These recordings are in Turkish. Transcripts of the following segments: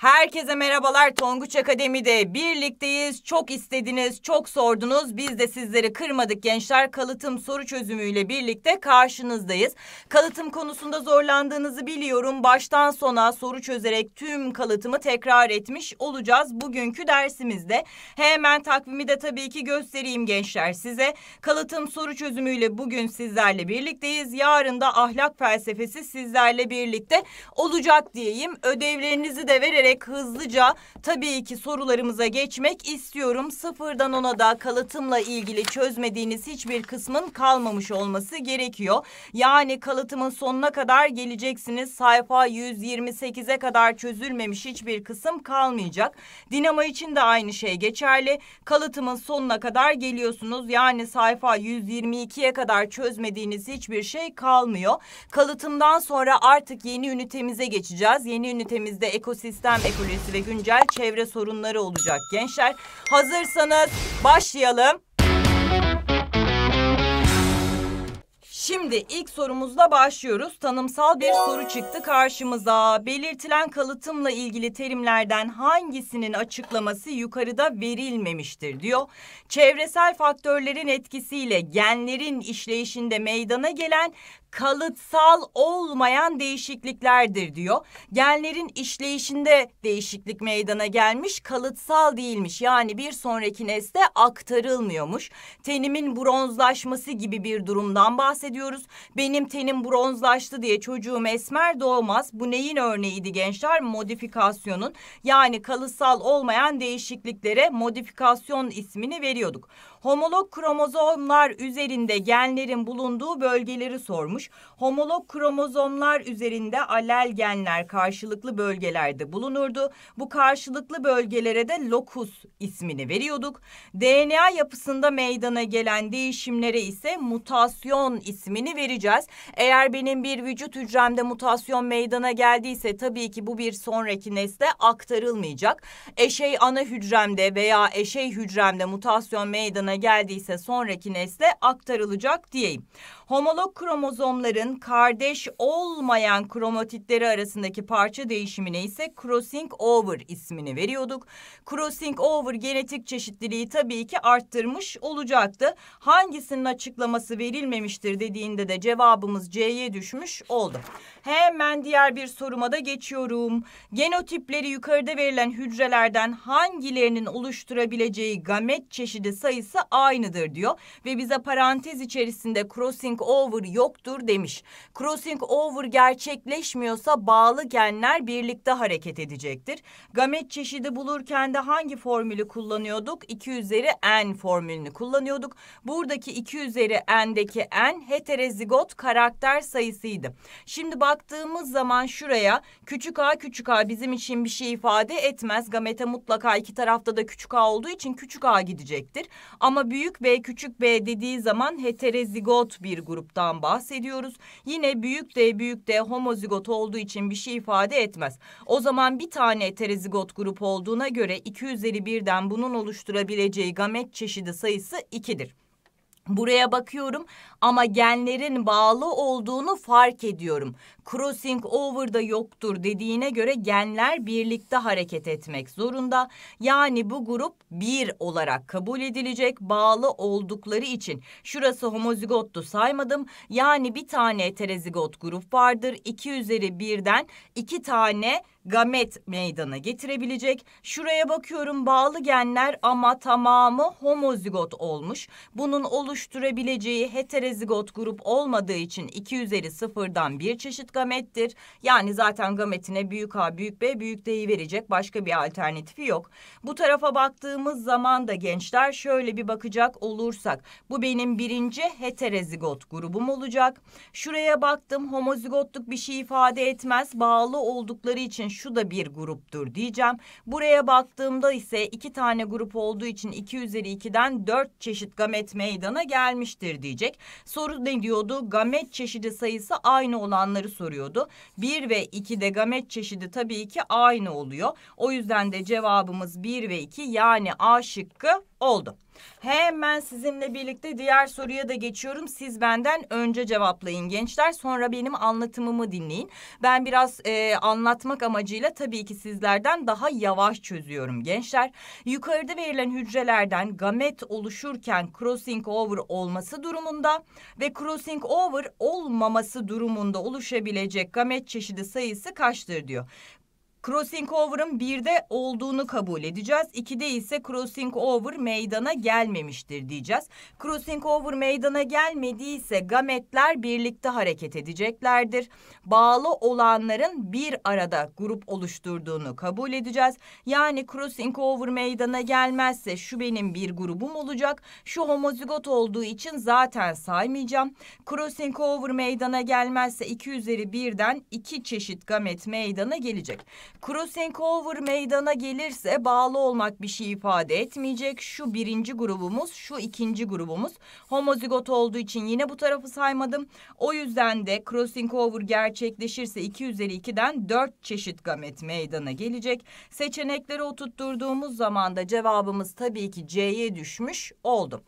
Hi. Herkese merhabalar Tonguç Akademi'de birlikteyiz. Çok istediniz, çok sordunuz. Biz de sizleri kırmadık gençler. Kalıtım soru çözümüyle birlikte karşınızdayız. Kalıtım konusunda zorlandığınızı biliyorum. Baştan sona soru çözerek tüm kalıtımı tekrar etmiş olacağız bugünkü dersimizde. Hemen takvimi de tabii ki göstereyim gençler size. Kalıtım soru çözümüyle bugün sizlerle birlikteyiz. Yarın da ahlak felsefesi sizlerle birlikte olacak diyeyim. Ödevlerinizi de vererek hızlıca tabii ki sorularımıza geçmek istiyorum. Sıfırdan ona da kalıtımla ilgili çözmediğiniz hiçbir kısmın kalmamış olması gerekiyor. Yani kalıtımın sonuna kadar geleceksiniz. Sayfa 128'e kadar çözülmemiş hiçbir kısım kalmayacak. Dinamo için de aynı şey geçerli. Kalıtımın sonuna kadar geliyorsunuz. Yani sayfa 122'ye kadar çözmediğiniz hiçbir şey kalmıyor. Kalıtımdan sonra artık yeni ünitemize geçeceğiz. Yeni ünitemizde ekosistem, ekosistem Kulesi ve güncel çevre sorunları olacak gençler. Hazırsanız başlayalım. Şimdi ilk sorumuzla başlıyoruz. Tanımsal bir soru çıktı karşımıza. Belirtilen kalıtımla ilgili terimlerden hangisinin açıklaması yukarıda verilmemiştir diyor. Çevresel faktörlerin etkisiyle genlerin işleyişinde meydana gelen kalıtsal olmayan değişikliklerdir diyor. Genlerin işleyişinde değişiklik meydana gelmiş, kalıtsal değilmiş. Yani bir sonraki nesle aktarılmıyormuş. Tenimin bronzlaşması gibi bir durumdan bahsediyor bahsediyoruz. Benim tenim bronzlaştı diye çocuğum esmer doğmaz. Bu neyin örneğiydi gençler? Modifikasyonun yani kalıtsal olmayan değişikliklere modifikasyon ismini veriyorduk. Homolog kromozomlar üzerinde genlerin bulunduğu bölgeleri sormuş. Homolog kromozomlar üzerinde alel genler karşılıklı bölgelerde bulunurdu. Bu karşılıklı bölgelere de locus ismini veriyorduk. DNA yapısında meydana gelen değişimlere ise mutasyon ismini vereceğiz. Eğer benim bir vücut hücremde mutasyon meydana geldiyse tabii ki bu bir sonraki nesle aktarılmayacak. Eşey ana hücremde veya eşey hücremde mutasyon meydana aklına geldiyse sonraki nesle aktarılacak diyeyim homolog kromozomların kardeş olmayan kromatitleri arasındaki parça değişimine ise crossing over ismini veriyorduk. Crossing over genetik çeşitliliği tabii ki arttırmış olacaktı. Hangisinin açıklaması verilmemiştir dediğinde de cevabımız C'ye düşmüş oldu. Hemen diğer bir soruma da geçiyorum. Genotipleri yukarıda verilen hücrelerden hangilerinin oluşturabileceği gamet çeşidi sayısı aynıdır diyor ve bize parantez içerisinde crossing crossing over yoktur demiş. Crossing over gerçekleşmiyorsa bağlı genler birlikte hareket edecektir. Gamet çeşidi bulurken de hangi formülü kullanıyorduk? 2 üzeri n formülünü kullanıyorduk. Buradaki 2 üzeri n'deki n heterozigot karakter sayısıydı. Şimdi baktığımız zaman şuraya küçük a küçük a bizim için bir şey ifade etmez. Gamete mutlaka iki tarafta da küçük a olduğu için küçük a gidecektir. Ama büyük b küçük b dediği zaman heterozigot bir gruptan bahsediyoruz. Yine büyük D büyük D homozigot olduğu için bir şey ifade etmez. O zaman bir tane heterozigot grup olduğuna göre 2 üzeri birden bunun oluşturabileceği gamet çeşidi sayısı 2'dir. Buraya bakıyorum ama genlerin bağlı olduğunu fark ediyorum. Crossing over da yoktur dediğine göre genler birlikte hareket etmek zorunda. Yani bu grup bir olarak kabul edilecek bağlı oldukları için. Şurası homozigottu saymadım. Yani bir tane heterozigot grup vardır. İki üzeri birden iki tane gamet meydana getirebilecek. Şuraya bakıyorum bağlı genler ama tamamı homozigot olmuş. Bunun oluşturabileceği heterozigot grup olmadığı için 2 üzeri sıfırdan bir çeşit gamettir. Yani zaten gametine büyük A, büyük B, büyük D'yi verecek başka bir alternatifi yok. Bu tarafa baktığımız zaman da gençler şöyle bir bakacak olursak bu benim birinci heterozigot grubum olacak. Şuraya baktım homozigotluk bir şey ifade etmez. Bağlı oldukları için şu da bir gruptur diyeceğim. Buraya baktığımda ise iki tane grup olduğu için 2 üzeri 2'den 4 çeşit gamet meydana gelmiştir diyecek. Soru ne diyordu? Gamet çeşidi sayısı aynı olanları soruyordu. 1 ve 2'de gamet çeşidi tabii ki aynı oluyor. O yüzden de cevabımız 1 ve 2 yani A şıkkı oldu. Hemen sizinle birlikte diğer soruya da geçiyorum. Siz benden önce cevaplayın gençler. Sonra benim anlatımımı dinleyin. Ben biraz e, anlatmak amacıyla tabii ki sizlerden daha yavaş çözüyorum gençler. Yukarıda verilen hücrelerden gamet oluşurken crossing over olması durumunda ve crossing over olmaması durumunda oluşabilecek gamet çeşidi sayısı kaçtır diyor. Crossing over'ın 1'de olduğunu kabul edeceğiz. 2'de ise crossing over meydana gelmemiştir diyeceğiz. Crossing over meydana gelmediyse gametler birlikte hareket edeceklerdir. Bağlı olanların bir arada grup oluşturduğunu kabul edeceğiz. Yani crossing over meydana gelmezse şu benim bir grubum olacak. Şu homozigot olduğu için zaten saymayacağım. Crossing over meydana gelmezse 2 üzeri 1'den 2 çeşit gamet meydana gelecek. Crossingover meydana gelirse bağlı olmak bir şey ifade etmeyecek. Şu birinci grubumuz, şu ikinci grubumuz. Homozigot olduğu için yine bu tarafı saymadım. O yüzden de crossingover gerçekleşirse 2 üzeri 2'den 4 çeşit gamet meydana gelecek. Seçenekleri oturtturduğumuz zaman da cevabımız tabii ki C'ye düşmüş oldu.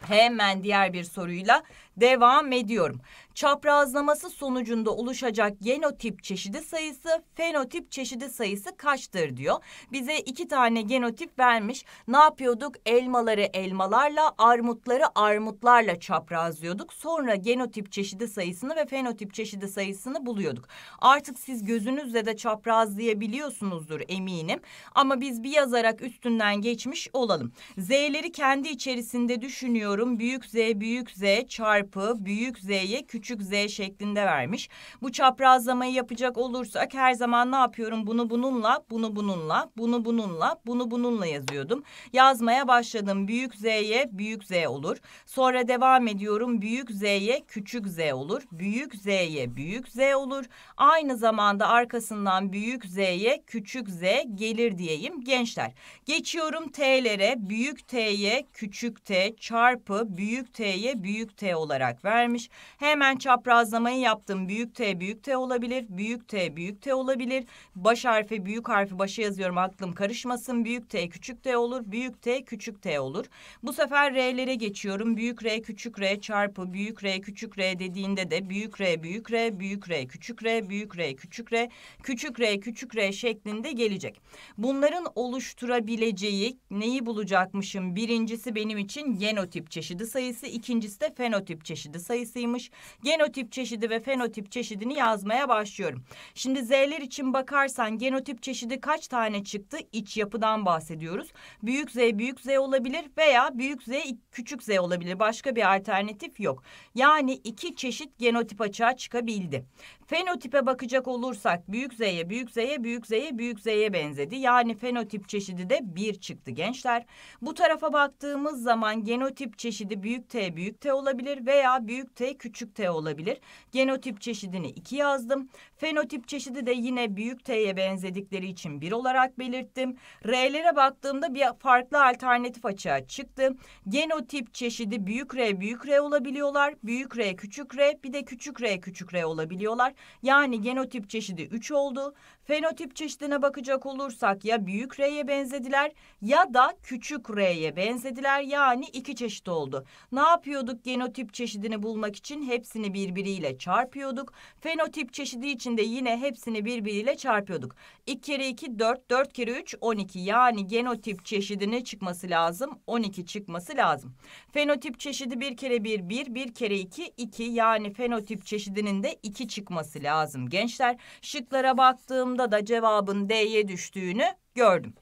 Hemen diğer bir soruyla devam ediyorum. Çaprazlaması sonucunda oluşacak genotip çeşidi sayısı, fenotip çeşidi sayısı kaçtır diyor. Bize iki tane genotip vermiş. Ne yapıyorduk? Elmaları elmalarla, armutları armutlarla çaprazlıyorduk. Sonra genotip çeşidi sayısını ve fenotip çeşidi sayısını buluyorduk. Artık siz gözünüzle de çaprazlayabiliyorsunuzdur eminim. Ama biz bir yazarak üstünden geçmiş olalım. Z'leri kendi içerisinde düşünüyorum. Büyük Z büyük Z çarpı büyük Z'ye küçük küçük z şeklinde vermiş. Bu çaprazlamayı yapacak olursak her zaman ne yapıyorum? Bunu bununla, bunu bununla, bunu bununla, bunu bununla yazıyordum. Yazmaya başladım. Büyük z'ye büyük z olur. Sonra devam ediyorum. Büyük z'ye küçük z olur. Büyük z'ye büyük z olur. Aynı zamanda arkasından büyük z'ye küçük z gelir diyeyim gençler. Geçiyorum t'lere. Büyük t'ye küçük t çarpı büyük t'ye büyük t olarak vermiş. Hemen çaprazlamayı yaptım. Büyük T büyük T olabilir. Büyük T büyük T olabilir. Baş harfi büyük harfi başa yazıyorum aklım karışmasın. Büyük T küçük T olur. Büyük T küçük T olur. Bu sefer R'lere geçiyorum. Büyük R küçük R çarpı büyük R küçük R dediğinde de büyük R büyük R büyük R küçük R büyük R küçük R küçük R küçük R şeklinde gelecek. Bunların oluşturabileceği neyi bulacakmışım? Birincisi benim için genotip çeşidi sayısı, ikincisi de fenotip çeşidi sayısıymış genotip çeşidi ve fenotip çeşidini yazmaya başlıyorum. Şimdi Z'ler için bakarsan genotip çeşidi kaç tane çıktı? İç yapıdan bahsediyoruz. Büyük Z büyük Z olabilir veya büyük Z küçük Z olabilir. Başka bir alternatif yok. Yani iki çeşit genotip açığa çıkabildi. Fenotipe bakacak olursak büyük Z'ye büyük Z'ye büyük Z'ye büyük Z'ye benzedi. Yani fenotip çeşidi de bir çıktı gençler. Bu tarafa baktığımız zaman genotip çeşidi büyük T büyük T olabilir veya büyük T küçük T olabilir olabilir. Genotip çeşidini 2 yazdım. Fenotip çeşidi de yine büyük T'ye benzedikleri için 1 olarak belirttim. R'lere baktığımda bir farklı alternatif açığa çıktı. Genotip çeşidi büyük R büyük R olabiliyorlar. Büyük R küçük R bir de küçük R küçük R olabiliyorlar. Yani genotip çeşidi 3 oldu. Fenotip çeşidine bakacak olursak ya büyük R'ye benzediler ya da küçük R'ye benzediler yani iki çeşit oldu. Ne yapıyorduk genotip çeşidini bulmak için hepsini birbiriyle çarpıyorduk. Fenotip çeşidi için de yine hepsini birbiriyle çarpıyorduk. 2 kere 2 4, 4 kere 3 12 yani genotip çeşidi çıkması lazım? 12 çıkması lazım. Fenotip çeşidi 1 kere 1 1, 1 kere 2 2 yani fenotip çeşidinin de 2 çıkması lazım gençler. Şıklara baktığım sorduğumda da cevabın D'ye düştüğünü gördüm.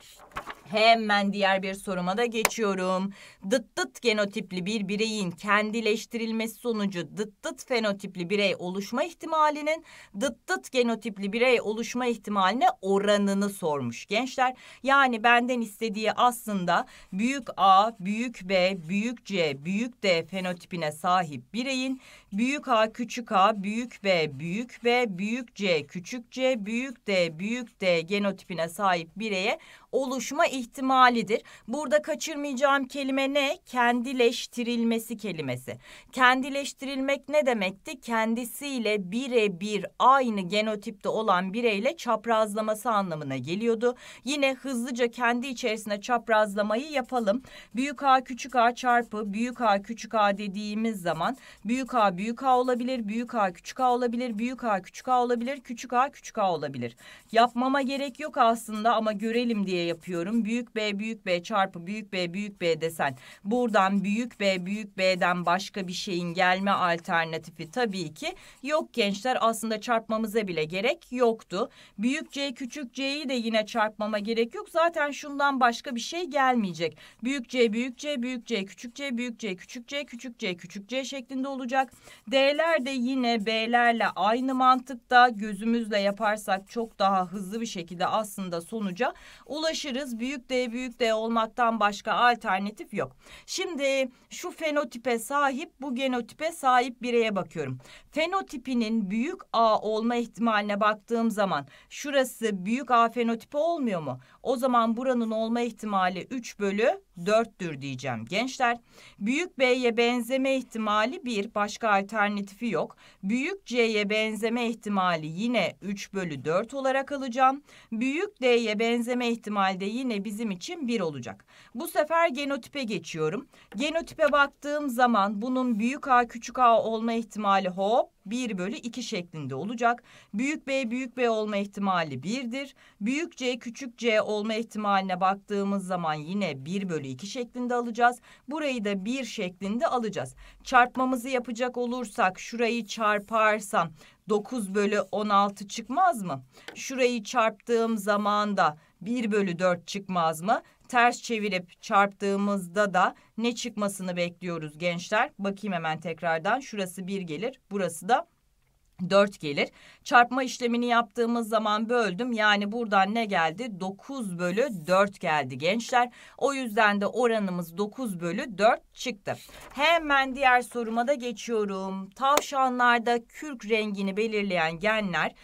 Hemen diğer bir soruma da geçiyorum. Dıt dıt genotipli bir bireyin kendileştirilmesi sonucu dıt dıt fenotipli birey oluşma ihtimalinin dıt dıt genotipli birey oluşma ihtimaline oranını sormuş gençler. Yani benden istediği aslında büyük A, büyük B, büyük C, büyük D fenotipine sahip bireyin büyük A, küçük A, büyük B, büyük B, büyük C, küçük C, büyük D, büyük D genotipine sahip bireye oluşma ihtimalidir. Burada kaçırmayacağım kelime ne? Kendileştirilmesi kelimesi. Kendileştirilmek ne demekti? Kendisiyle birebir aynı genotipte olan bireyle çaprazlaması anlamına geliyordu. Yine hızlıca kendi içerisinde çaprazlamayı yapalım. Büyük A küçük A çarpı büyük A küçük A dediğimiz zaman büyük A büyük A olabilir, büyük A küçük A olabilir, büyük A küçük A olabilir, küçük A küçük A olabilir. Yapmama gerek yok aslında ama görelim diye yapıyorum büyük B büyük B çarpı büyük B büyük B desen buradan büyük B büyük B'den başka bir şeyin gelme alternatifi tabii ki yok gençler aslında çarpmamıza bile gerek yoktu. Büyük C küçük C'yi de yine çarpmama gerek yok zaten şundan başka bir şey gelmeyecek. Büyük C büyük C büyük C küçük C büyük C küçük C küçük C küçük C şeklinde olacak. D'ler de yine B'lerle aynı mantıkta gözümüzle yaparsak çok daha hızlı bir şekilde aslında sonuca ulaşırız. Büyük büyük D büyük D olmaktan başka alternatif yok. Şimdi şu fenotipe sahip bu genotipe sahip bireye bakıyorum. Fenotipinin büyük A olma ihtimaline baktığım zaman şurası büyük A fenotipi olmuyor mu? O zaman buranın olma ihtimali 3 bölü 4'tür diyeceğim gençler. Büyük B'ye benzeme ihtimali 1 başka alternatifi yok. Büyük C'ye benzeme ihtimali yine 3 bölü 4 olarak alacağım. Büyük D'ye benzeme ihtimali de yine bizim için bir olacak. Bu sefer genotipe geçiyorum. Genotipe baktığım zaman bunun büyük A küçük A olma ihtimali hop 1 bölü 2 şeklinde olacak. Büyük B büyük B olma ihtimali 1'dir. Büyük C küçük C olma ihtimaline baktığımız zaman yine 1 bölü 2 şeklinde alacağız. Burayı da 1 şeklinde alacağız. Çarpmamızı yapacak olursak şurayı çarparsam 9 bölü 16 çıkmaz mı? Şurayı çarptığım zaman da 1 bölü 4 çıkmaz mı? Ters çevirip çarptığımızda da ne çıkmasını bekliyoruz gençler? Bakayım hemen tekrardan. Şurası 1 gelir. Burası da 4 gelir. Çarpma işlemini yaptığımız zaman böldüm. Yani buradan ne geldi? 9 bölü 4 geldi gençler. O yüzden de oranımız 9 bölü 4 çıktı. Hemen diğer soruma da geçiyorum. Tavşanlarda kürk rengini belirleyen genler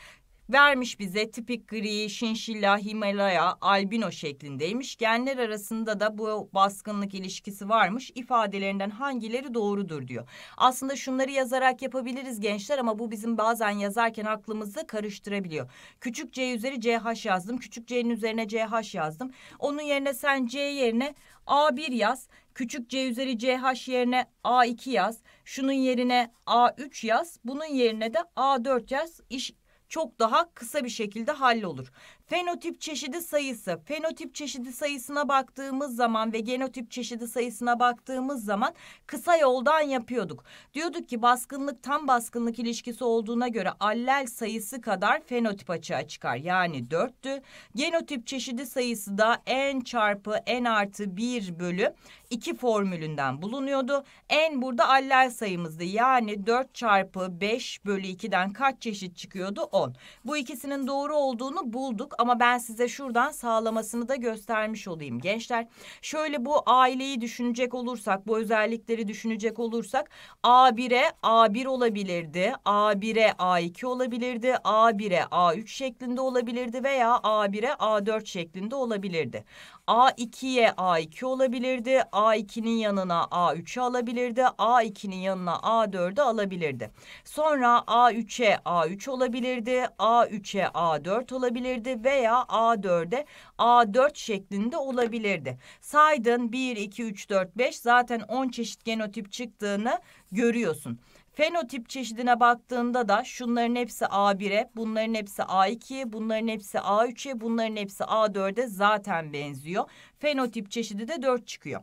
Vermiş bize tipik gri, şinşilla, himalaya, albino şeklindeymiş. Genler arasında da bu baskınlık ilişkisi varmış. İfadelerinden hangileri doğrudur diyor. Aslında şunları yazarak yapabiliriz gençler ama bu bizim bazen yazarken aklımızda karıştırabiliyor. Küçük C üzeri CH yazdım. Küçük C'nin üzerine CH yazdım. Onun yerine sen C yerine A1 yaz. Küçük C üzeri CH yerine A2 yaz. Şunun yerine A3 yaz. Bunun yerine de A4 yaz. İş çok daha kısa bir şekilde hallolur. Fenotip çeşidi sayısı, fenotip çeşidi sayısına baktığımız zaman ve genotip çeşidi sayısına baktığımız zaman kısa yoldan yapıyorduk. Diyorduk ki baskınlık tam baskınlık ilişkisi olduğuna göre allel sayısı kadar fenotip açığa çıkar. Yani 4'tü. Genotip çeşidi sayısı da n çarpı n artı 1 bölü 2 formülünden bulunuyordu. En burada aller sayımızdı. Yani 4 çarpı 5 bölü 2'den kaç çeşit çıkıyordu? 10. Bu ikisinin doğru olduğunu bulduk ama ben size şuradan sağlamasını da göstermiş olayım gençler. Şöyle bu aileyi düşünecek olursak, bu özellikleri düşünecek olursak A1'e A1 olabilirdi, A1'e A2 olabilirdi, A1'e A3 şeklinde olabilirdi veya A1'e A4 şeklinde olabilirdi. A2'ye A2 olabilirdi. A2'nin yanına A3'ü alabilirdi. A2'nin yanına A4'ü alabilirdi. Sonra A3'e A3 olabilirdi. A3'e A4 olabilirdi veya A4'e A4 şeklinde olabilirdi. Saydın 1, 2, 3, 4, 5 zaten 10 çeşit genotip çıktığını görüyorsun. Fenotip çeşidine baktığında da şunların hepsi A1'e, bunların hepsi A2'ye, bunların hepsi A3'e, bunların hepsi A4'e zaten benziyor. Fenotip çeşidi de 4 çıkıyor.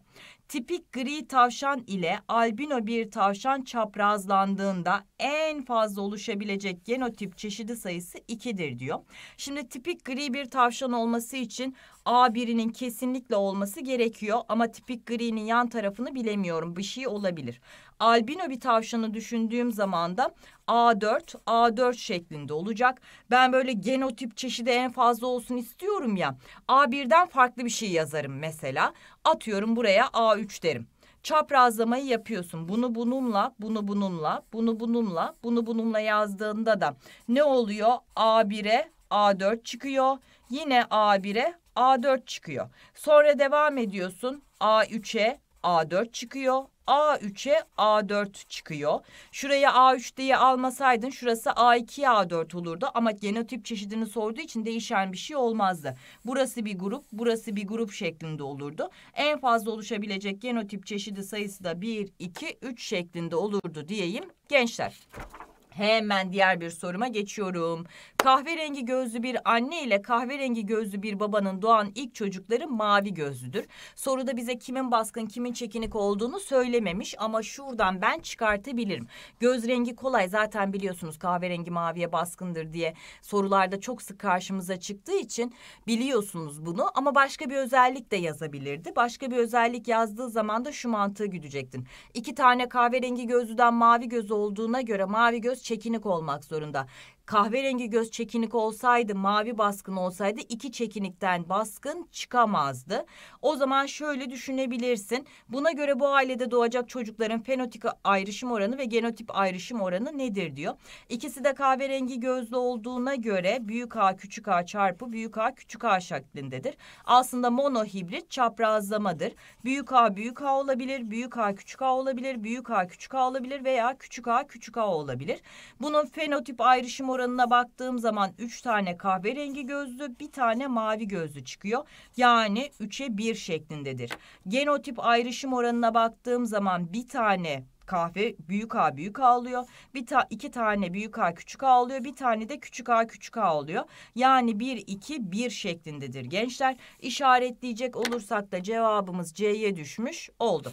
Tipik gri tavşan ile albino bir tavşan çaprazlandığında en fazla oluşabilecek genotip çeşidi sayısı 2'dir diyor. Şimdi tipik gri bir tavşan olması için A1'inin kesinlikle olması gerekiyor ama tipik gri'nin yan tarafını bilemiyorum. Bir şey olabilir albino bir tavşanı düşündüğüm zaman da A4, A4 şeklinde olacak. Ben böyle genotip çeşidi en fazla olsun istiyorum ya. A1'den farklı bir şey yazarım mesela. Atıyorum buraya A3 derim çaprazlamayı yapıyorsun. Bunu bununla, bunu bununla, bunu bununla, bunu bununla yazdığında da ne oluyor? A1'e A4 çıkıyor. Yine A1'e A4 çıkıyor. Sonra devam ediyorsun. A3'e A4 çıkıyor. A3'e A4 çıkıyor. Şuraya A3 diye almasaydın şurası A2'ye A4 olurdu ama genotip çeşidini sorduğu için değişen bir şey olmazdı. Burası bir grup, burası bir grup şeklinde olurdu. En fazla oluşabilecek genotip çeşidi sayısı da 1, 2, 3 şeklinde olurdu diyeyim gençler. Hemen diğer bir soruma geçiyorum. Kahverengi gözlü bir anne ile kahverengi gözlü bir babanın doğan ilk çocukları mavi gözlüdür. Soruda bize kimin baskın kimin çekinik olduğunu söylememiş ama şuradan ben çıkartabilirim. Göz rengi kolay zaten biliyorsunuz kahverengi maviye baskındır diye sorularda çok sık karşımıza çıktığı için biliyorsunuz bunu ama başka bir özellik de yazabilirdi. Başka bir özellik yazdığı zaman da şu mantığı güdecektin. İki tane kahverengi gözlüden mavi göz olduğuna göre mavi göz çekinik olmak zorunda kahverengi göz çekinik olsaydı, mavi baskın olsaydı iki çekinikten baskın çıkamazdı. O zaman şöyle düşünebilirsin. Buna göre bu ailede doğacak çocukların fenotip ayrışım oranı ve genotip ayrışım oranı nedir diyor. İkisi de kahverengi gözlü olduğuna göre büyük A küçük A çarpı büyük A küçük A şeklindedir. Aslında monohibrit çaprazlamadır. Büyük A büyük A olabilir, büyük A küçük A olabilir, büyük A küçük A olabilir veya küçük A küçük A olabilir. Bunun fenotip ayrışım oranı oranına baktığım zaman 3 tane kahverengi gözlü, bir tane mavi gözlü çıkıyor. Yani 3'e 1 şeklindedir. Genotip ayrışım oranına baktığım zaman bir tane kahve büyük A büyük A oluyor. Bir ta iki tane büyük A küçük A oluyor. Bir tane de küçük A küçük A oluyor. Yani 1 2 1 şeklindedir gençler. İşaretleyecek olursak da cevabımız C'ye düşmüş oldu.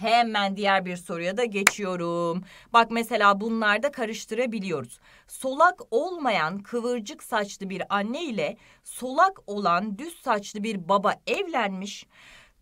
Hemen diğer bir soruya da geçiyorum. Bak mesela bunlarda karıştırabiliyoruz. Solak olmayan kıvırcık saçlı bir anne ile solak olan düz saçlı bir baba evlenmiş.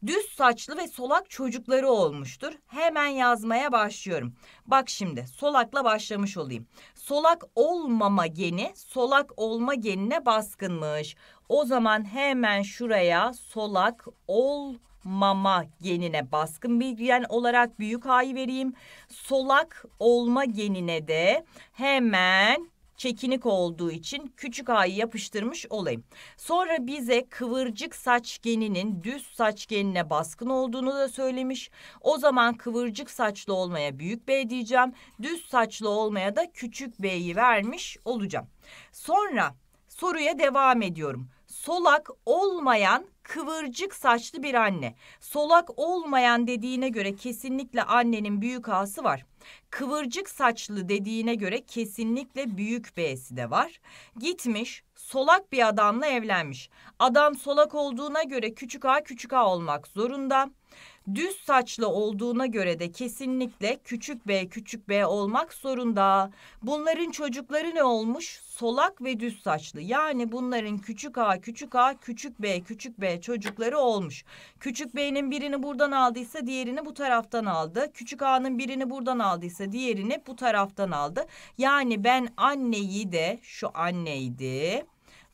Düz saçlı ve solak çocukları olmuştur. Hemen yazmaya başlıyorum. Bak şimdi solakla başlamış olayım. Solak olmama geni solak olma genine baskınmış. O zaman hemen şuraya solak ol mama genine baskın bir gen olarak büyük A'yı vereyim. Solak olma genine de hemen çekinik olduğu için küçük a'yı yapıştırmış olayım. Sonra bize kıvırcık saç geninin düz saç genine baskın olduğunu da söylemiş. O zaman kıvırcık saçlı olmaya büyük B diyeceğim. Düz saçlı olmaya da küçük B'yi vermiş olacağım. Sonra soruya devam ediyorum solak olmayan kıvırcık saçlı bir anne. Solak olmayan dediğine göre kesinlikle annenin büyük A'sı var. Kıvırcık saçlı dediğine göre kesinlikle büyük B'si de var. Gitmiş solak bir adamla evlenmiş. Adam solak olduğuna göre küçük A küçük A olmak zorunda. Düz saçlı olduğuna göre de kesinlikle küçük b küçük b olmak zorunda. Bunların çocukları ne olmuş? Solak ve düz saçlı. Yani bunların küçük a küçük a küçük b küçük b çocukları olmuş. Küçük b'nin birini buradan aldıysa diğerini bu taraftan aldı. Küçük a'nın birini buradan aldıysa diğerini bu taraftan aldı. Yani ben anneyi de şu anneydi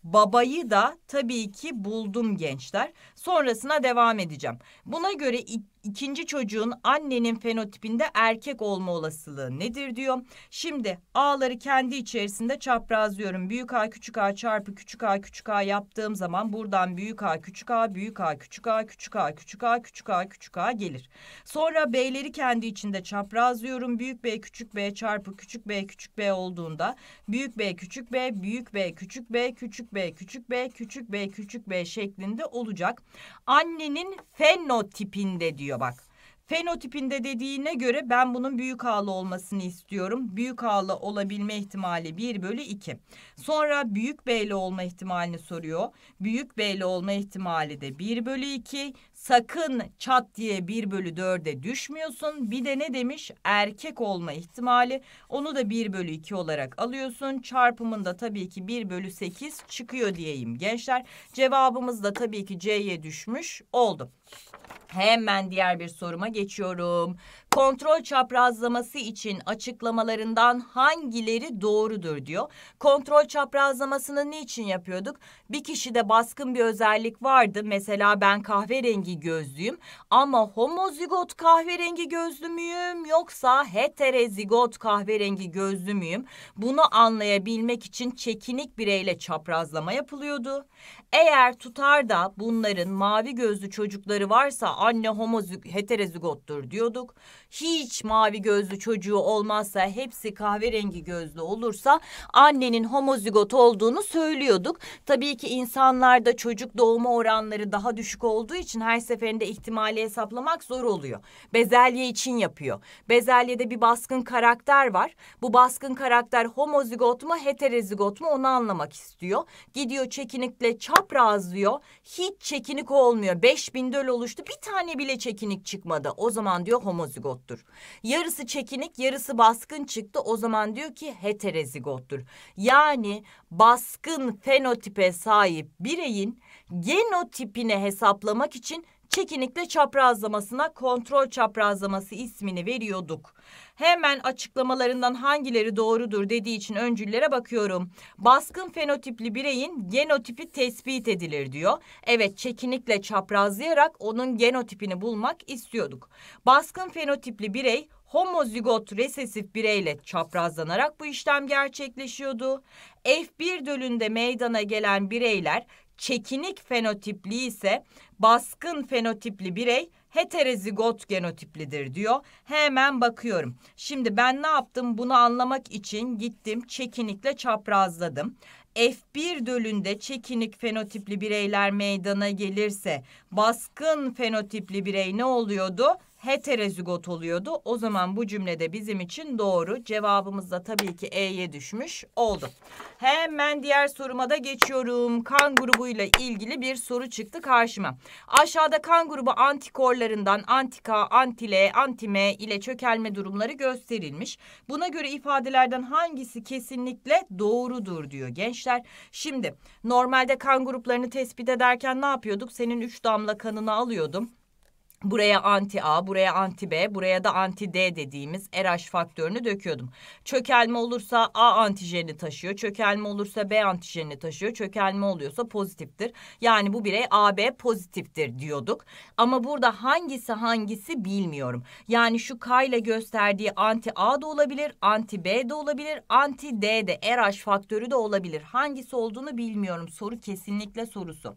Babayı da tabii ki buldum gençler. Sonrasına devam edeceğim. Buna göre ikinci çocuğun annenin fenotipinde erkek olma olasılığı nedir diyor. Şimdi A'ları kendi içerisinde çaprazlıyorum. Büyük A küçük A çarpı küçük A küçük A yaptığım zaman buradan büyük A küçük A büyük A küçük A küçük A küçük A küçük A küçük A gelir. Sonra B'leri kendi içinde çaprazlıyorum. Büyük B küçük B çarpı küçük B küçük B olduğunda büyük B küçük B büyük B küçük B küçük B küçük B küçük B küçük B şeklinde olacak. Annenin fenotipinde diyor diyor bak. Fenotipinde dediğine göre ben bunun büyük ağlı olmasını istiyorum. Büyük ağlı olabilme ihtimali 1 bölü 2. Sonra büyük B'li olma ihtimalini soruyor. Büyük B'li olma ihtimali de 1 bölü 2. Sakın çat diye 1 bölü 4'e düşmüyorsun. Bir de ne demiş? Erkek olma ihtimali. Onu da 1 bölü 2 olarak alıyorsun. Çarpımında tabii ki 1 bölü 8 çıkıyor diyeyim gençler. Cevabımız da tabii ki C'ye düşmüş oldu. Hemen diğer bir soruma geçiyorum kontrol çaprazlaması için açıklamalarından hangileri doğrudur diyor. Kontrol çaprazlamasını niçin yapıyorduk? Bir kişide baskın bir özellik vardı. Mesela ben kahverengi gözlüyüm ama homozigot kahverengi gözlü müyüm yoksa heterozigot kahverengi gözlü müyüm? Bunu anlayabilmek için çekinik bireyle çaprazlama yapılıyordu. Eğer tutar da bunların mavi gözlü çocukları varsa anne homozigot heterozigottur diyorduk hiç mavi gözlü çocuğu olmazsa hepsi kahverengi gözlü olursa annenin homozigot olduğunu söylüyorduk. Tabii ki insanlarda çocuk doğma oranları daha düşük olduğu için her seferinde ihtimali hesaplamak zor oluyor. Bezelye için yapıyor. Bezelyede bir baskın karakter var. Bu baskın karakter homozigot mu heterozigot mu onu anlamak istiyor. Gidiyor çekinikle çaprazlıyor. Hiç çekinik olmuyor. 5000 döl oluştu bir tane bile çekinik çıkmadı. O zaman diyor homozigot heterozigottur. Yarısı çekinik, yarısı baskın çıktı. O zaman diyor ki heterozigottur. Yani baskın fenotipe sahip bireyin genotipini hesaplamak için çekinikle çaprazlamasına kontrol çaprazlaması ismini veriyorduk. Hemen açıklamalarından hangileri doğrudur dediği için öncüllere bakıyorum. Baskın fenotipli bireyin genotipi tespit edilir diyor. Evet çekinikle çaprazlayarak onun genotipini bulmak istiyorduk. Baskın fenotipli birey homozigot resesif bireyle çaprazlanarak bu işlem gerçekleşiyordu. F1 dölünde meydana gelen bireyler çekinik fenotipli ise baskın fenotipli birey heterozigot genotiplidir diyor. Hemen bakıyorum. Şimdi ben ne yaptım? Bunu anlamak için gittim çekinikle çaprazladım. F1 dölünde çekinik fenotipli bireyler meydana gelirse baskın fenotipli birey ne oluyordu? heterozigot oluyordu. O zaman bu cümlede bizim için doğru. Cevabımız da tabii ki E'ye düşmüş oldu. Hemen diğer soruma da geçiyorum. Kan grubuyla ilgili bir soru çıktı karşıma. Aşağıda kan grubu antikorlarından antika, antile, antime ile çökelme durumları gösterilmiş. Buna göre ifadelerden hangisi kesinlikle doğrudur diyor gençler. Şimdi normalde kan gruplarını tespit ederken ne yapıyorduk? Senin üç damla kanını alıyordum. Buraya anti A, buraya anti B, buraya da anti D dediğimiz RH faktörünü döküyordum. Çökelme olursa A antijeni taşıyor, çökelme olursa B antijeni taşıyor, çökelme oluyorsa pozitiftir. Yani bu birey AB pozitiftir diyorduk. Ama burada hangisi hangisi bilmiyorum. Yani şu K ile gösterdiği anti A da olabilir, anti B de olabilir, anti D de RH faktörü de olabilir. Hangisi olduğunu bilmiyorum. Soru kesinlikle sorusu.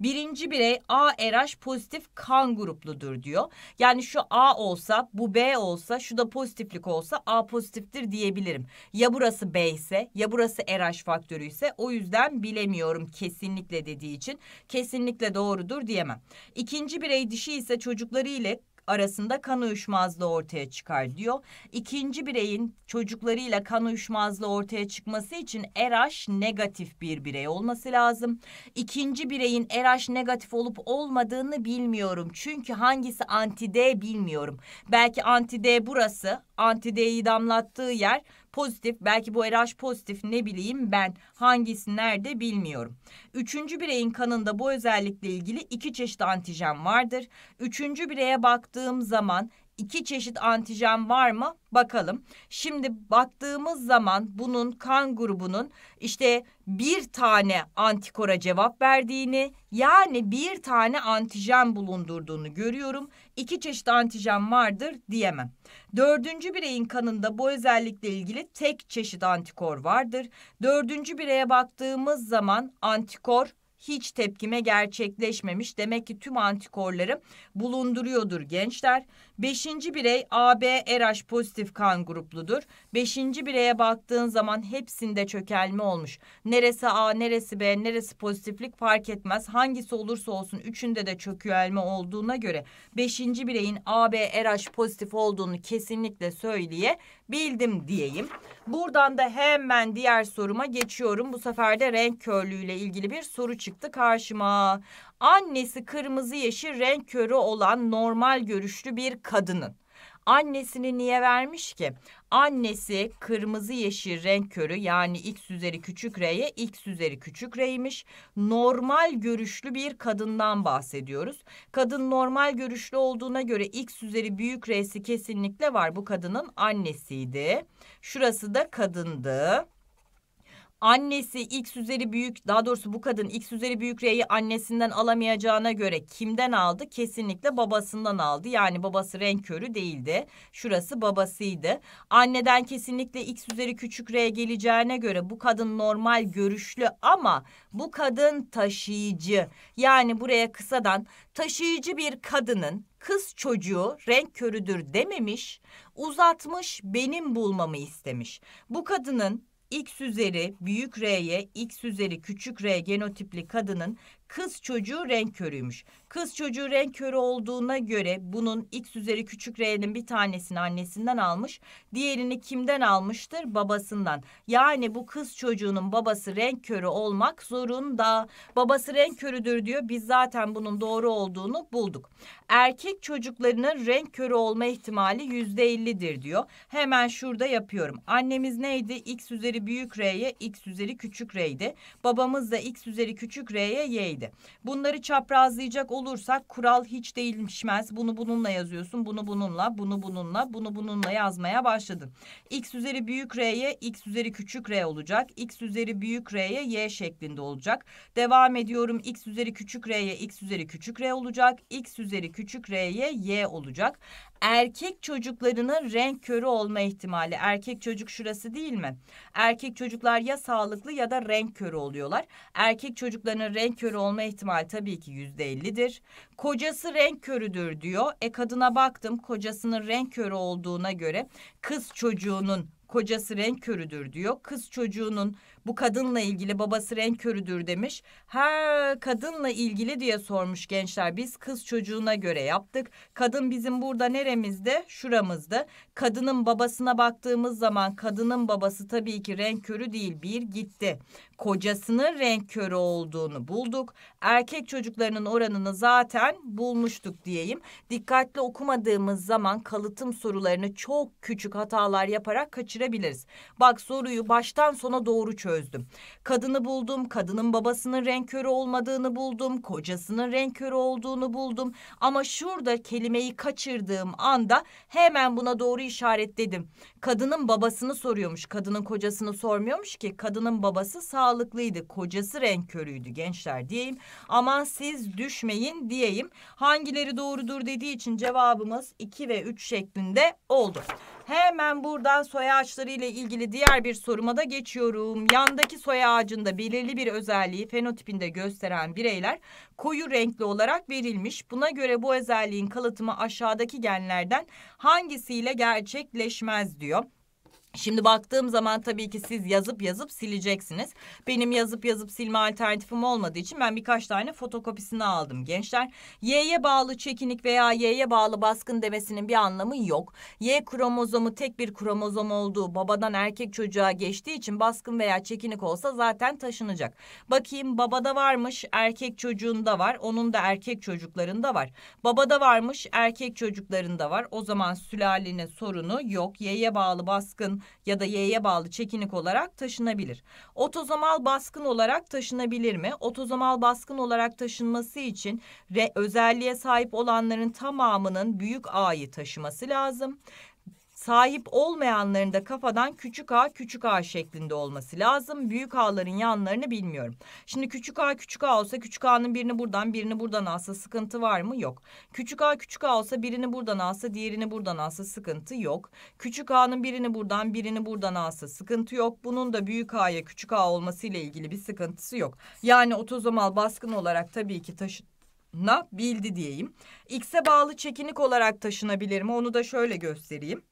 Birinci birey A RH pozitif kan grupludur diyor. Yani şu A olsa, bu B olsa, şu da pozitiflik olsa A pozitiftir diyebilirim. Ya burası B ise, ya burası RH faktörü ise o yüzden bilemiyorum kesinlikle dediği için kesinlikle doğrudur diyemem. İkinci birey dişi ise çocukları ile arasında kan uyuşmazlığı ortaya çıkar diyor. İkinci bireyin çocuklarıyla kan uyuşmazlığı ortaya çıkması için RH negatif bir birey olması lazım. İkinci bireyin RH negatif olup olmadığını bilmiyorum. Çünkü hangisi anti D bilmiyorum. Belki anti D burası, anti D'yi damlattığı yer pozitif belki bu RH pozitif ne bileyim ben hangisi nerede bilmiyorum. Üçüncü bireyin kanında bu özellikle ilgili iki çeşit antijen vardır. Üçüncü bireye baktığım zaman iki çeşit antijen var mı? Bakalım. Şimdi baktığımız zaman bunun kan grubunun işte bir tane antikora cevap verdiğini yani bir tane antijen bulundurduğunu görüyorum iki çeşit antijen vardır diyemem. Dördüncü bireyin kanında bu özellikle ilgili tek çeşit antikor vardır. Dördüncü bireye baktığımız zaman antikor hiç tepkime gerçekleşmemiş. Demek ki tüm antikorları bulunduruyordur gençler. Beşinci birey AB RH pozitif kan grupludur. Beşinci bireye baktığın zaman hepsinde çökelme olmuş. Neresi A, neresi B, neresi pozitiflik fark etmez. Hangisi olursa olsun üçünde de çökelme olduğuna göre beşinci bireyin AB RH pozitif olduğunu kesinlikle söyleyebildim diyeyim. Buradan da hemen diğer soruma geçiyorum. Bu sefer de renk körlüğüyle ilgili bir soru çıktı karşıma. Annesi kırmızı yeşil renk körü olan normal görüşlü bir kadının. Annesini niye vermiş ki? Annesi kırmızı yeşil renk körü yani x üzeri küçük r'ye x üzeri küçük r'ymiş. Normal görüşlü bir kadından bahsediyoruz. Kadın normal görüşlü olduğuna göre x üzeri büyük r'si kesinlikle var. Bu kadının annesiydi. Şurası da kadındı. Annesi x üzeri büyük daha doğrusu bu kadın x üzeri büyük r'yi annesinden alamayacağına göre kimden aldı? Kesinlikle babasından aldı. Yani babası renk körü değildi. Şurası babasıydı. Anneden kesinlikle x üzeri küçük r geleceğine göre bu kadın normal görüşlü ama bu kadın taşıyıcı. Yani buraya kısadan taşıyıcı bir kadının kız çocuğu renk körüdür dememiş, uzatmış benim bulmamı istemiş. Bu kadının X üzeri büyük R'ye X üzeri küçük R genotipli kadının kız çocuğu renk körüymüş. Kız çocuğu renk körü olduğuna göre bunun x üzeri küçük r'nin bir tanesini annesinden almış. Diğerini kimden almıştır? Babasından. Yani bu kız çocuğunun babası renk körü olmak zorunda. Babası renk körüdür diyor. Biz zaten bunun doğru olduğunu bulduk. Erkek çocuklarının renk körü olma ihtimali yüzde ellidir diyor. Hemen şurada yapıyorum. Annemiz neydi? x üzeri büyük r'ye x üzeri küçük r'ydi. Babamız da x üzeri küçük r'ye y'ydi dedi. Bunları çaprazlayacak olursak kural hiç değişmez. Bunu bununla yazıyorsun, bunu bununla, bunu bununla, bunu bununla yazmaya başladın. X üzeri büyük R'ye X üzeri küçük R olacak. X üzeri büyük R'ye Y şeklinde olacak. Devam ediyorum. X üzeri küçük R'ye X üzeri küçük R olacak. X üzeri küçük R'ye Y olacak erkek çocuklarının renk körü olma ihtimali. Erkek çocuk şurası değil mi? Erkek çocuklar ya sağlıklı ya da renk körü oluyorlar. Erkek çocuklarının renk körü olma ihtimali tabii ki yüzde ellidir. Kocası renk körüdür diyor. E kadına baktım kocasının renk körü olduğuna göre kız çocuğunun kocası renk körüdür diyor. Kız çocuğunun bu kadınla ilgili babası renk körüdür demiş. Ha kadınla ilgili diye sormuş gençler. Biz kız çocuğuna göre yaptık. Kadın bizim burada neremizde? Şuramızda. Kadının babasına baktığımız zaman kadının babası tabii ki renk körü değil. Bir gitti. Kocasının renk körü olduğunu bulduk. Erkek çocuklarının oranını zaten bulmuştuk diyeyim. Dikkatli okumadığımız zaman kalıtım sorularını çok küçük hatalar yaparak kaçırabiliriz götürebiliriz. Bak soruyu baştan sona doğru çözdüm. Kadını buldum, kadının babasının renk körü olmadığını buldum, kocasının renk körü olduğunu buldum. Ama şurada kelimeyi kaçırdığım anda hemen buna doğru işaretledim. Kadının babasını soruyormuş, kadının kocasını sormuyormuş ki kadının babası sağlıklıydı, kocası renk körüydü gençler diyeyim. Aman siz düşmeyin diyeyim. Hangileri doğrudur dediği için cevabımız 2 ve 3 şeklinde oldu. Hemen buradan soy ağaçları ile ilgili diğer bir soruma da geçiyorum. Yandaki soy ağacında belirli bir özelliği fenotipinde gösteren bireyler koyu renkli olarak verilmiş. Buna göre bu özelliğin kalıtımı aşağıdaki genlerden hangisiyle gerçekleşmez diyor. Şimdi baktığım zaman tabii ki siz yazıp yazıp sileceksiniz. Benim yazıp yazıp silme alternatifim olmadığı için ben birkaç tane fotokopisini aldım gençler. Y'ye bağlı çekinik veya Y'ye bağlı baskın demesinin bir anlamı yok. Y kromozomu tek bir kromozom olduğu babadan erkek çocuğa geçtiği için baskın veya çekinik olsa zaten taşınacak. Bakayım babada varmış erkek çocuğunda var onun da erkek çocuklarında var. Babada varmış erkek çocuklarında var o zaman sülalenin sorunu yok. Y'ye bağlı baskın ya da y'ye bağlı çekinik olarak taşınabilir. Otozomal baskın olarak taşınabilir mi? Otozomal baskın olarak taşınması için re özelliğe sahip olanların tamamının büyük A'yı taşıması lazım sahip olmayanların da kafadan küçük a küçük a şeklinde olması lazım. Büyük a'ların yanlarını bilmiyorum. Şimdi küçük a küçük a olsa küçük a'nın birini buradan birini buradan alsa sıkıntı var mı? Yok. Küçük a küçük a olsa birini buradan alsa diğerini buradan alsa sıkıntı yok. Küçük a'nın birini buradan birini buradan alsa sıkıntı yok. Bunun da büyük a'ya küçük a olması ile ilgili bir sıkıntısı yok. Yani otozomal baskın olarak tabii ki taşı bildi diyeyim. X'e bağlı çekinik olarak taşınabilir mi? Onu da şöyle göstereyim.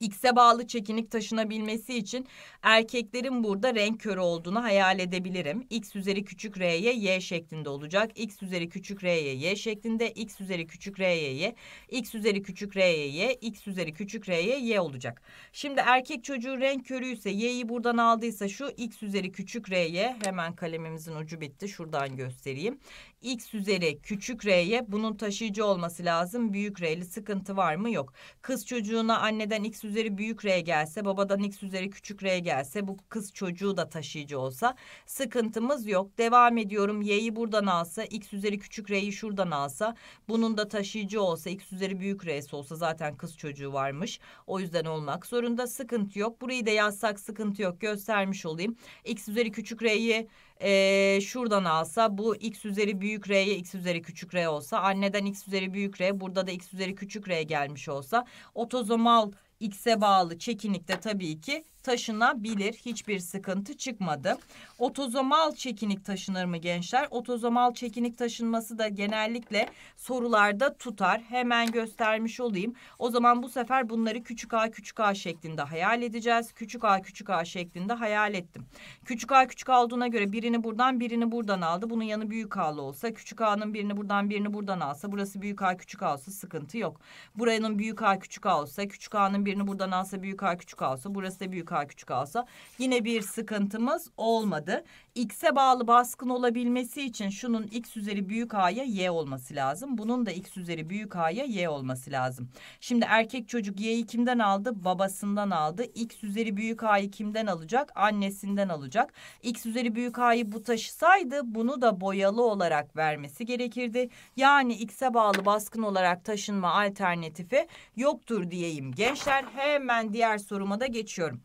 X'e bağlı çekinik taşınabilmesi için erkeklerin burada renk körü olduğunu hayal edebilirim. X üzeri küçük R'ye Y şeklinde olacak. X üzeri küçük R'ye Y şeklinde. X üzeri küçük R'ye Y. X üzeri küçük R'ye Y. X üzeri küçük R'ye Y olacak. Şimdi erkek çocuğu renk körü Y'yi buradan aldıysa şu X üzeri küçük R'ye hemen kalemimizin ucu bitti. Şuradan göstereyim x üzeri küçük r'ye bunun taşıyıcı olması lazım. Büyük r'li sıkıntı var mı? Yok. Kız çocuğuna anneden x üzeri büyük r gelse, babadan x üzeri küçük r gelse bu kız çocuğu da taşıyıcı olsa sıkıntımız yok. Devam ediyorum. y'yi buradan alsa, x üzeri küçük r'yi şuradan alsa, bunun da taşıyıcı olsa, x üzeri büyük r'si olsa zaten kız çocuğu varmış. O yüzden olmak zorunda sıkıntı yok. Burayı da yazsak sıkıntı yok. Göstermiş olayım. x üzeri küçük r'yi e, şuradan alsa bu x üzeri büyük r'ye x üzeri küçük r olsa anneden x üzeri büyük r burada da x üzeri küçük r gelmiş olsa otozomal x'e bağlı çekinik de tabii ki taşınabilir. Hiçbir sıkıntı çıkmadı. Otozomal çekinik taşınır mı gençler? Otozomal çekinik taşınması da genellikle sorularda tutar. Hemen göstermiş olayım. O zaman bu sefer bunları küçük a küçük a şeklinde hayal edeceğiz. Küçük a küçük a şeklinde hayal ettim. Küçük a küçük a olduğuna göre birini buradan birini buradan aldı. Bunun yanı büyük a'lı olsa küçük a'nın birini buradan birini buradan alsa burası büyük a küçük a olsa sıkıntı yok. Buranın büyük a küçük a olsa küçük a'nın birini buradan alsa büyük a küçük a olsa burası da büyük a K küçük alsa yine bir sıkıntımız olmadı. X'e bağlı baskın olabilmesi için şunun X üzeri büyük A'ya Y olması lazım. Bunun da X üzeri büyük A'ya Y olması lazım. Şimdi erkek çocuk Y'yi kimden aldı? Babasından aldı. X üzeri büyük A'yı kimden alacak? Annesinden alacak. X üzeri büyük A'yı bu taşısaydı bunu da boyalı olarak vermesi gerekirdi. Yani X'e bağlı baskın olarak taşınma alternatifi yoktur diyeyim gençler. Hemen diğer soruma da geçiyorum.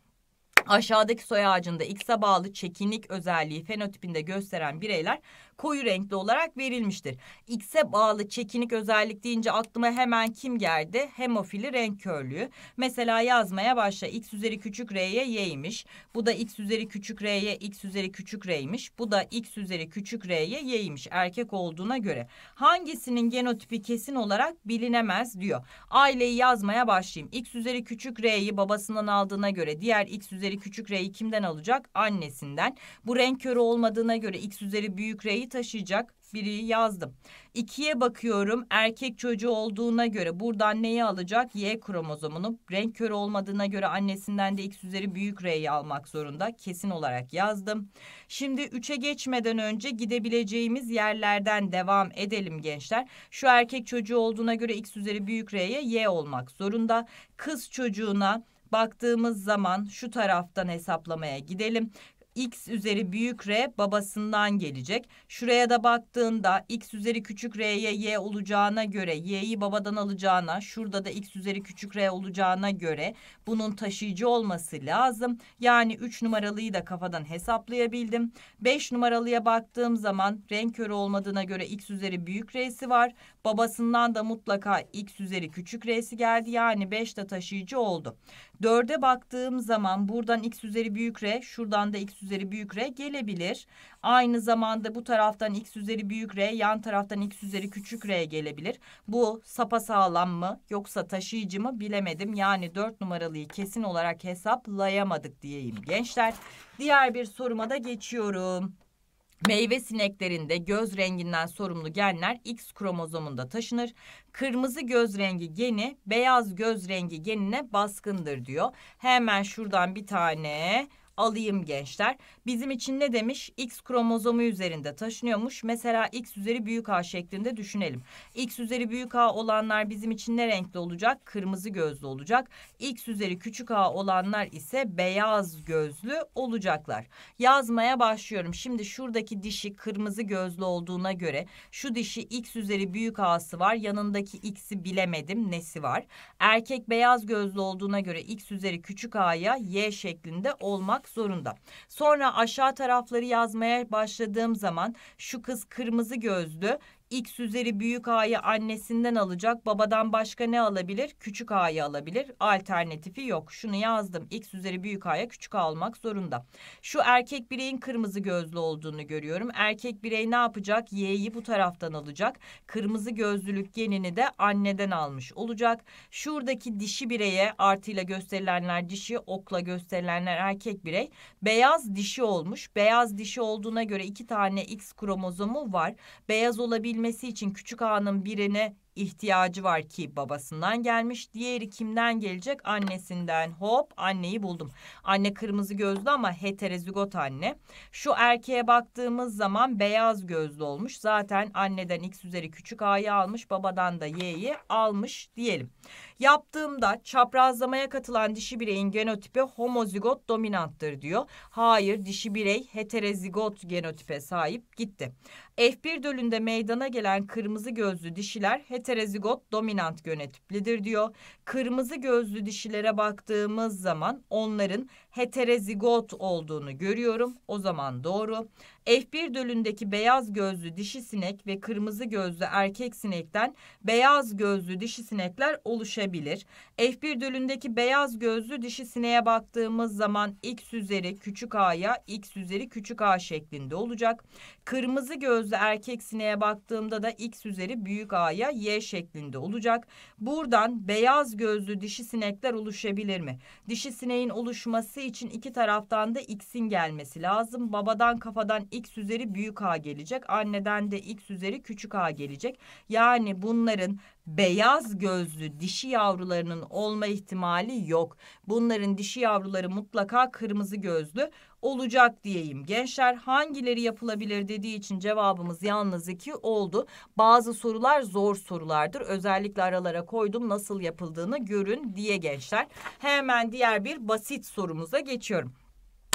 Aşağıdaki soy ağacında X'e bağlı çekinlik özelliği fenotipinde gösteren bireyler koyu renkli olarak verilmiştir. X'e bağlı çekinik özellik deyince aklıma hemen kim geldi? Hemofili renk körlüğü. Mesela yazmaya başla. X üzeri küçük R'ye Y'ymiş. Bu da X üzeri küçük R'ye X üzeri küçük R'ymiş. Bu da X üzeri küçük R'ye Y'ymiş. Erkek olduğuna göre. Hangisinin genotipi kesin olarak bilinemez diyor. Aileyi yazmaya başlayayım. X üzeri küçük R'yi babasından aldığına göre diğer X üzeri küçük R'yi kimden alacak? Annesinden. Bu renk körü olmadığına göre X üzeri büyük R'yi aileyi taşıyacak biri yazdım. İkiye bakıyorum erkek çocuğu olduğuna göre buradan neyi alacak? Y kromozomunu renk körü olmadığına göre annesinden de X üzeri büyük R'yi almak zorunda kesin olarak yazdım. Şimdi 3'e geçmeden önce gidebileceğimiz yerlerden devam edelim gençler. Şu erkek çocuğu olduğuna göre X üzeri büyük R'ye Y olmak zorunda. Kız çocuğuna baktığımız zaman şu taraftan hesaplamaya gidelim x üzeri büyük r babasından gelecek. Şuraya da baktığında x üzeri küçük r'ye y olacağına göre y'yi babadan alacağına şurada da x üzeri küçük r olacağına göre bunun taşıyıcı olması lazım. Yani 3 numaralıyı da kafadan hesaplayabildim. 5 numaralıya baktığım zaman renk körü olmadığına göre x üzeri büyük r'si var. Babasından da mutlaka x üzeri küçük r'si geldi yani 5 de taşıyıcı oldu. 4'e baktığım zaman buradan x üzeri büyük r şuradan da x üzeri büyük r gelebilir. Aynı zamanda bu taraftan x üzeri büyük r yan taraftan x üzeri küçük r gelebilir. Bu sapasağlam mı yoksa taşıyıcı mı bilemedim. Yani 4 numaralıyı kesin olarak hesaplayamadık diyeyim gençler. Diğer bir soruma da geçiyorum. Meyve sineklerinde göz renginden sorumlu genler X kromozomunda taşınır. Kırmızı göz rengi geni beyaz göz rengi genine baskındır diyor. Hemen şuradan bir tane alayım gençler. Bizim için ne demiş? X kromozomu üzerinde taşınıyormuş. Mesela X üzeri büyük A şeklinde düşünelim. X üzeri büyük A olanlar bizim için ne renkli olacak? Kırmızı gözlü olacak. X üzeri küçük A olanlar ise beyaz gözlü olacaklar. Yazmaya başlıyorum. Şimdi şuradaki dişi kırmızı gözlü olduğuna göre şu dişi X üzeri büyük A'sı var. Yanındaki X'i bilemedim. Nesi var? Erkek beyaz gözlü olduğuna göre X üzeri küçük A'ya Y şeklinde olmak olmak zorunda. Sonra aşağı tarafları yazmaya başladığım zaman şu kız kırmızı gözlü X üzeri büyük A'yı annesinden alacak. Babadan başka ne alabilir? Küçük A'yı alabilir. Alternatifi yok. Şunu yazdım. X üzeri büyük A'ya küçük A almak zorunda. Şu erkek bireyin kırmızı gözlü olduğunu görüyorum. Erkek birey ne yapacak? Y'yi bu taraftan alacak. Kırmızı gözlülük genini de anneden almış olacak. Şuradaki dişi bireye artıyla gösterilenler dişi, okla gösterilenler erkek birey. Beyaz dişi olmuş. Beyaz dişi olduğuna göre iki tane X kromozomu var. Beyaz olabilmek olabilmesi için küçük A'nın birine ihtiyacı var ki babasından gelmiş. Diğeri kimden gelecek? Annesinden. Hop anneyi buldum. Anne kırmızı gözlü ama heterozigot anne. Şu erkeğe baktığımız zaman beyaz gözlü olmuş. Zaten anneden x üzeri küçük a'yı almış. Babadan da y'yi almış diyelim. Yaptığımda çaprazlamaya katılan dişi bireyin genotipi homozigot dominanttır diyor. Hayır dişi birey heterozigot genotipe sahip gitti. F1 dölünde meydana gelen kırmızı gözlü dişiler heterozigot heterozigot dominant gönotiplidir diyor. Kırmızı gözlü dişilere baktığımız zaman onların heterozigot olduğunu görüyorum. O zaman doğru. F1 dölündeki beyaz gözlü dişi sinek ve kırmızı gözlü erkek sinekten beyaz gözlü dişi sinekler oluşabilir. F1 dölündeki beyaz gözlü dişi sineğe baktığımız zaman x üzeri küçük a'ya x üzeri küçük a şeklinde olacak. Kırmızı gözlü erkek sineğe baktığımda da x üzeri büyük a'ya y şeklinde olacak. Buradan beyaz gözlü dişi sinekler oluşabilir mi? Dişi sineğin oluşması için iki taraftan da x'in gelmesi lazım. Babadan kafadan x üzeri büyük a gelecek. Anneden de x üzeri küçük a gelecek. Yani bunların beyaz gözlü dişi yavrularının olma ihtimali yok. Bunların dişi yavruları mutlaka kırmızı gözlü olacak diyeyim. Gençler hangileri yapılabilir dediği için cevabımız yalnız iki oldu. Bazı sorular zor sorulardır. Özellikle aralara koydum nasıl yapıldığını görün diye gençler. Hemen diğer bir basit sorumuza geçiyorum.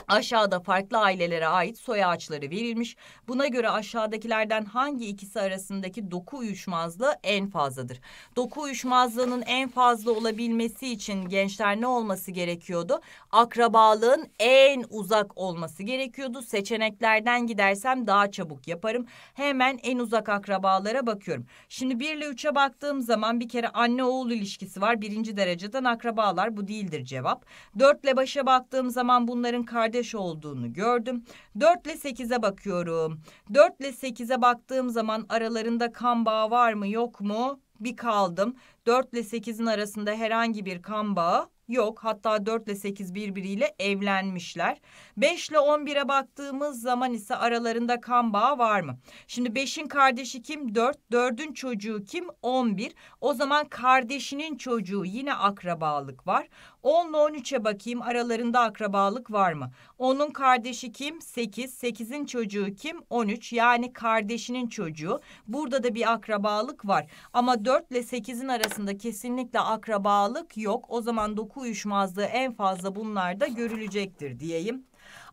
Aşağıda farklı ailelere ait soy ağaçları verilmiş. Buna göre aşağıdakilerden hangi ikisi arasındaki doku uyuşmazlığı en fazladır? Doku uyuşmazlığının en fazla olabilmesi için gençler ne olması gerekiyordu? Akrabalığın en uzak olması gerekiyordu. Seçeneklerden gidersem daha çabuk yaparım. Hemen en uzak akrabalara bakıyorum. Şimdi 1 ile 3'e baktığım zaman bir kere anne oğul ilişkisi var. Birinci dereceden akrabalar bu değildir cevap. 4 ile başa baktığım zaman bunların kardeş kardeş olduğunu gördüm. 4 ile 8'e bakıyorum. 4 ile 8'e baktığım zaman aralarında kan bağı var mı yok mu? Bir kaldım. 4 ile 8'in arasında herhangi bir kan bağı Yok hatta 4 ile 8 birbiriyle evlenmişler. 5 ile 11'e baktığımız zaman ise aralarında kan bağı var mı? Şimdi 5'in kardeşi kim? 4. 4'ün çocuğu kim? 11. O zaman kardeşinin çocuğu yine akrabalık var. 10 ile 13'e bakayım aralarında akrabalık var mı? 10'un kardeşi kim? 8. 8'in çocuğu kim? 13. Yani kardeşinin çocuğu. Burada da bir akrabalık var. Ama 4 ile 8'in arasında kesinlikle akrabalık yok. O zaman 9 uyuşmazlığı en fazla bunlarda görülecektir diyeyim.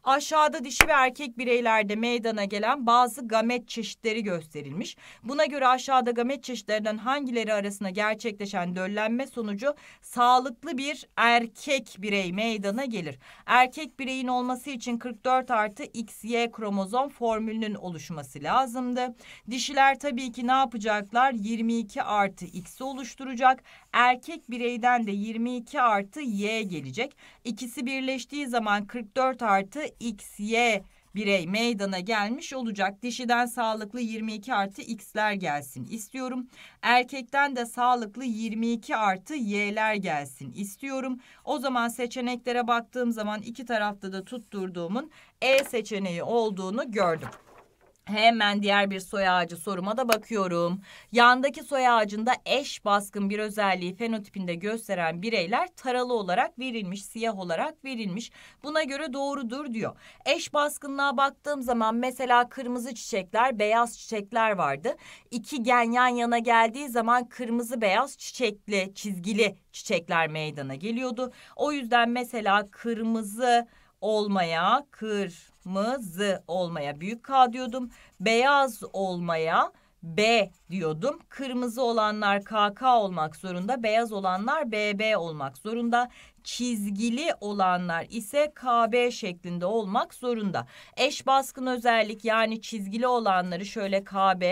Aşağıda dişi ve erkek bireylerde meydana gelen bazı gamet çeşitleri gösterilmiş. Buna göre aşağıda gamet çeşitlerinden hangileri arasında gerçekleşen döllenme sonucu sağlıklı bir erkek birey meydana gelir. Erkek bireyin olması için 44 artı XY kromozom formülünün oluşması lazımdı. Dişiler tabii ki ne yapacaklar? 22 artı X'i oluşturacak. Erkek bireyden de 22 artı Y gelecek. İkisi birleştiği zaman 44 artı XY birey meydana gelmiş olacak. Dişiden sağlıklı 22 artı x'ler gelsin istiyorum. Erkekten de sağlıklı 22 artı y'ler gelsin istiyorum. O zaman seçeneklere baktığım zaman iki tarafta da tutturduğumun E seçeneği olduğunu gördüm. Hemen diğer bir soy ağacı soruma da bakıyorum. Yandaki soy ağacında eş baskın bir özelliği fenotipinde gösteren bireyler taralı olarak verilmiş, siyah olarak verilmiş. Buna göre doğrudur diyor. Eş baskınlığa baktığım zaman mesela kırmızı çiçekler, beyaz çiçekler vardı. İki gen yan yana geldiği zaman kırmızı beyaz çiçekli, çizgili çiçekler meydana geliyordu. O yüzden mesela kırmızı olmaya, kırmızı olmaya büyük K diyordum. Beyaz olmaya B diyordum. Kırmızı olanlar KK olmak zorunda, beyaz olanlar BB olmak zorunda. Çizgili olanlar ise KB şeklinde olmak zorunda. Eş baskın özellik yani çizgili olanları şöyle KB,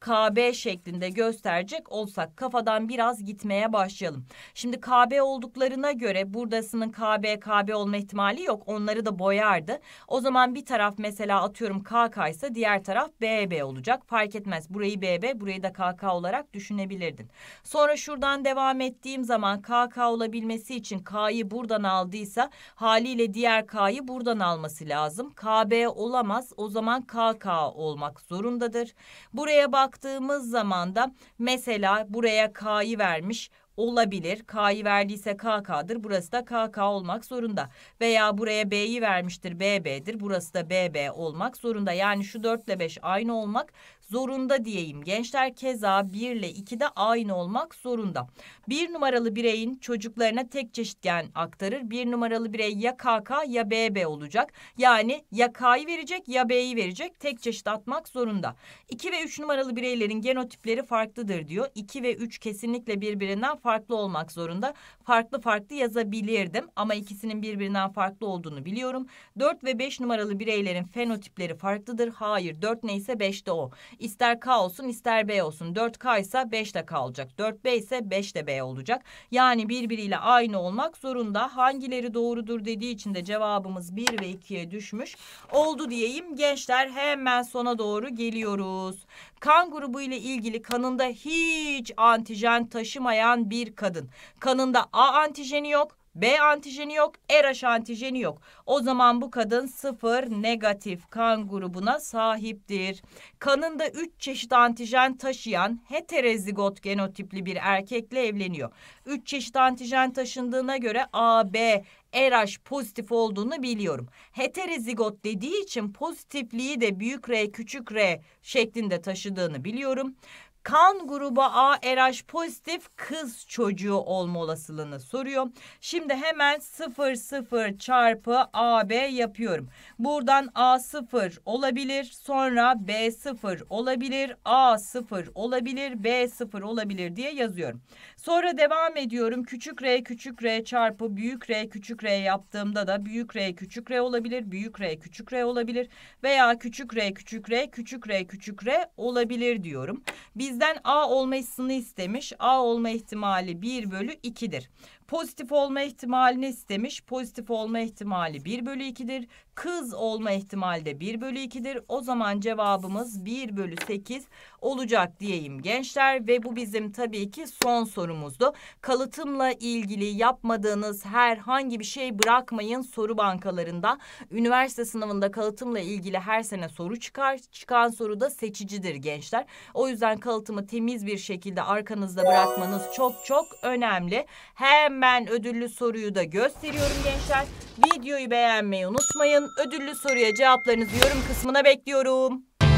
KB şeklinde gösterecek olsak kafadan biraz gitmeye başlayalım. Şimdi KB olduklarına göre buradasının KB KB olma ihtimali yok. Onları da boyardı. O zaman bir taraf mesela atıyorum KK ise diğer taraf BB olacak. Fark etmez. Burayı BB, burayı da KK olarak düşünebilirdin. Sonra şuradan devam ettiğim zaman KK olabilmesi için K'yı buradan aldıysa haliyle diğer K'yı buradan alması lazım. KB olamaz. O zaman KK olmak zorundadır. Buraya bak baktığımız zaman da mesela buraya K'yı vermiş olabilir. K'yı verdiyse KK'dır. Burası da KK olmak zorunda. Veya buraya B'yi vermiştir. BB'dir. Burası da BB olmak zorunda. Yani şu 4 ile 5 aynı olmak zorunda diyeyim. Gençler keza 1 ile 2 de aynı olmak zorunda. 1 numaralı bireyin çocuklarına tek çeşit gen aktarır. 1 numaralı birey ya KK ya BB olacak. Yani ya K'yı verecek ya B'yi verecek. Tek çeşit atmak zorunda. 2 ve 3 numaralı bireylerin genotipleri farklıdır diyor. 2 ve 3 kesinlikle birbirinden farklı olmak zorunda. Farklı farklı yazabilirdim ama ikisinin birbirinden farklı olduğunu biliyorum. 4 ve 5 numaralı bireylerin fenotipleri farklıdır. Hayır 4 neyse 5 de o. İster K olsun ister B olsun. 4K ise 5 de K olacak. 4B ise 5 de B olacak. Yani birbiriyle aynı olmak zorunda. Hangileri doğrudur dediği için de cevabımız 1 ve 2'ye düşmüş. Oldu diyeyim gençler hemen sona doğru geliyoruz. Kan grubu ile ilgili kanında hiç antijen taşımayan bir kadın. Kanında A antijeni yok B antijeni yok, RH antijeni yok. O zaman bu kadın sıfır negatif kan grubuna sahiptir. Kanında üç çeşit antijen taşıyan heterozigot genotipli bir erkekle evleniyor. Üç çeşit antijen taşındığına göre AB RH pozitif olduğunu biliyorum. Heterozigot dediği için pozitifliği de büyük R küçük R şeklinde taşıdığını biliyorum kan grubu A RH pozitif kız çocuğu olma olasılığını soruyor. Şimdi hemen 0 0 çarpı AB yapıyorum. Buradan A0 olabilir, sonra B0 olabilir, A0 olabilir, B0 olabilir diye yazıyorum. Sonra devam ediyorum. Küçük R küçük R çarpı büyük R küçük R yaptığımda da büyük R küçük R olabilir, büyük R küçük R olabilir veya küçük R küçük R küçük R küçük R, küçük R olabilir diyorum. Biz bizden A olma istemiş. A olma ihtimali 1 bölü 2'dir. Pozitif olma ihtimalini istemiş. Pozitif olma ihtimali 1 bölü 2'dir. Kız olma ihtimali de 1 bölü 2'dir. O zaman cevabımız 1 bölü 8 olacak diyeyim gençler. Ve bu bizim tabii ki son sorumuzdu. Kalıtımla ilgili yapmadığınız herhangi bir şey bırakmayın soru bankalarında. Üniversite sınavında kalıtımla ilgili her sene soru çıkar. Çıkan soru da seçicidir gençler. O yüzden kalıtımı temiz bir şekilde arkanızda bırakmanız çok çok önemli. Hem ben ödüllü soruyu da gösteriyorum gençler. Videoyu beğenmeyi unutmayın. Ödüllü soruya cevaplarınızı yorum kısmına bekliyorum.